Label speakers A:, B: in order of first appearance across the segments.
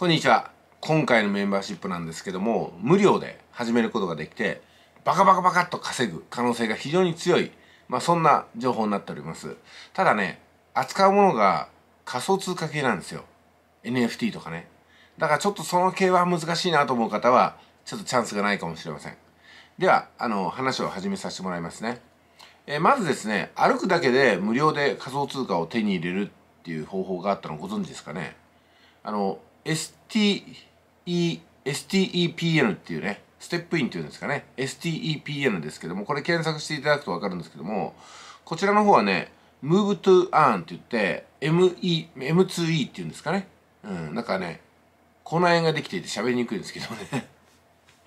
A: こんにちは今回のメンバーシップなんですけども無料で始めることができてバカバカバカっと稼ぐ可能性が非常に強い、まあ、そんな情報になっておりますただね扱うものが仮想通貨系なんですよ NFT とかねだからちょっとその系は難しいなと思う方はちょっとチャンスがないかもしれませんではあの話を始めさせてもらいますねえー、まずですね歩くだけで無料で仮想通貨を手に入れるっていう方法があったのご存知ですかねあの STE、STEPN っていうね、ステップインっていうんですかね、STEPN ですけども、これ検索していただくとわかるんですけども、こちらの方はね、Move to Earn って言って、ME、M2E っていうんですかね。うん、なんかね、この辺ができていて喋りにくいんですけどね。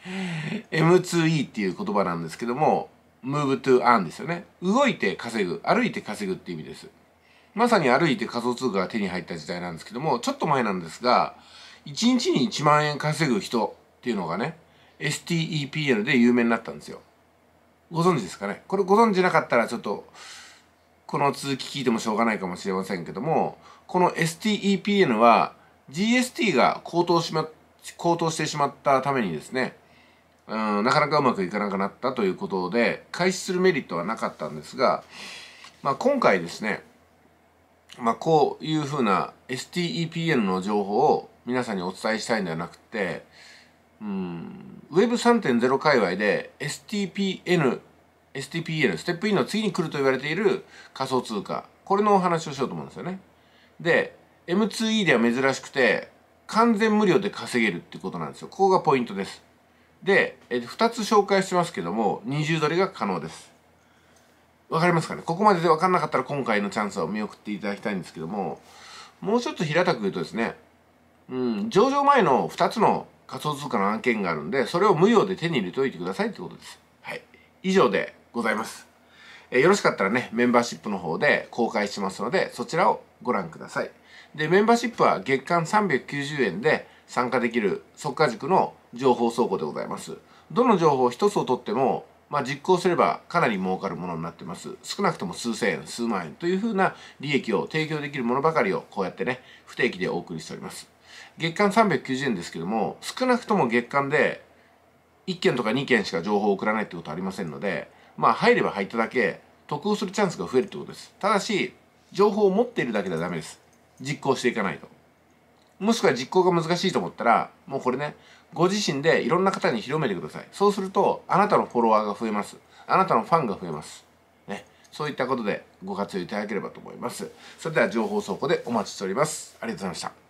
A: M2E っていう言葉なんですけども、Move to Earn ですよね。動いて稼ぐ、歩いて稼ぐって意味です。まさに歩いて仮想通貨が手に入った時代なんですけども、ちょっと前なんですが、1日に1万円稼ぐ人っていうのがね、STEPL で有名になったんですよ。ご存知ですかねこれご存知なかったらちょっと、この続き聞いてもしょうがないかもしれませんけども、この STEPN は GST が高騰しま、高騰してしまったためにですね、うん、なかなかうまくいかなくなったということで、開始するメリットはなかったんですが、まあ今回ですね、まあ、こういうふうな STEPN の情報を皆さんにお伝えしたいんではなくて、うん、Web3.0 界隈で STPN、STPN、ステップインの次に来ると言われている仮想通貨、これのお話をしようと思うんですよね。で、M2E では珍しくて、完全無料で稼げるってことなんですよ。ここがポイントです。で、え2つ紹介してますけども、二重ドルが可能です。分かりますかねここまでで分かんなかったら今回のチャンスを見送っていただきたいんですけどももうちょっと平たく言うとですね、うん、上場前の2つの仮想通貨の案件があるんでそれを無料で手に入れておいてくださいってことです。はい、以上でございます。えよろしかったらね、メンバーシップの方で公開しますので、そちらをご覧ください。で、メンバーシップは月間390円で参加できる即価塾の情報倉庫でございます。どの情報一つをとっても、まあ、実行すればかなり儲かるものになってます。少なくとも数千円、数万円というふうな利益を提供できるものばかりをこうやってね、不定期でお送りしております。月間390円ですけども、少なくとも月間で1件とか2件しか情報を送らないってことはありませんので、まあ入れば入っただけ得をするチャンスが増えるってことです。ただし、情報を持っているだけではダメです。実行していかないと。もしくは実行が難しいと思ったらもうこれねご自身でいろんな方に広めてくださいそうするとあなたのフォロワーが増えますあなたのファンが増えますねそういったことでご活用いただければと思いますそれでは情報倉庫でお待ちしておりますありがとうございました